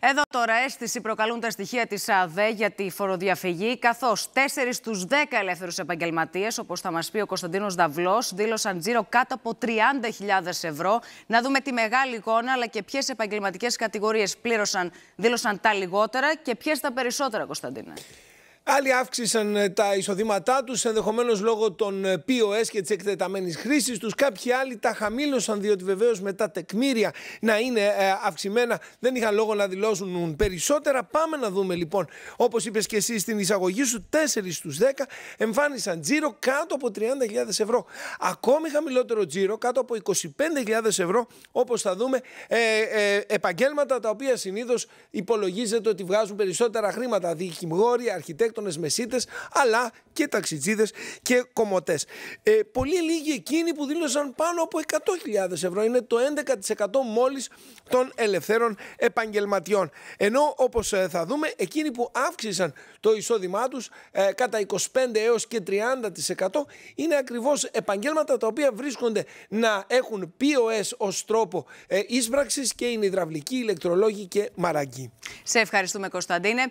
Εδώ τώρα αίσθηση προκαλούν τα στοιχεία της ΑΔΕ για τη φοροδιαφυγή, καθώς 4 στου 10 ελεύθερους επαγγελματίες, όπως θα μας πει ο Κωνσταντίνος Δαυλός, δήλωσαν τζίρο κάτω από 30.000 ευρώ. Να δούμε τη μεγάλη εικόνα, αλλά και ποιες επαγγελματικές κατηγορίες πλήρωσαν, δήλωσαν τα λιγότερα και ποιες τα περισσότερα, Κωνσταντίνε. Άλλοι αύξησαν ε, τα εισοδήματά τους. Ενδεχομένως λόγω των ε, POS και της εκτεταμένης χρήσης τους. Κάποιοι άλλοι τα χαμήλωσαν, διότι βεβαίως με τα τεκμήρια να είναι ε, αυξημένα δεν είχαν λόγο να δηλώσουν περισσότερα. Πάμε να δούμε λοιπόν, όπως είπες και εσύ στην εισαγωγή σου, 4 στου 10 εμφάνισαν τζίρο κάτω από 30.000 ευρώ. Ακόμη χαμηλότερο τζίρο, κάτω από 25.000 ευρώ, όπως θα δούμε, ε, ε, επαγγέλματα τα οποία συνήθως υπολογίζεται ότι βγάζουν περισσότερα χρήματα. Δικηγόροι, αρχιτέκτονες, των μεσίτες, αλλά και ταξιτζίδες και κομωτέ. Ε, πολύ λίγοι εκείνοι που δήλωσαν πάνω από 100.000 ευρώ. Είναι το 11% μόλις των ελευθέρων επαγγελματιών. Ενώ όπως ε, θα δούμε, εκείνοι που αύξησαν το εισόδημά τους ε, κατά 25 έως και 30% είναι ακριβώς επαγγέλματα τα οποία βρίσκονται να έχουν POS ως τρόπο ε, και είναι υδραυλικοί, ηλεκτρολόγοι και μαραγκοί. Σε ευχαριστούμε, Κωνσταντίνε.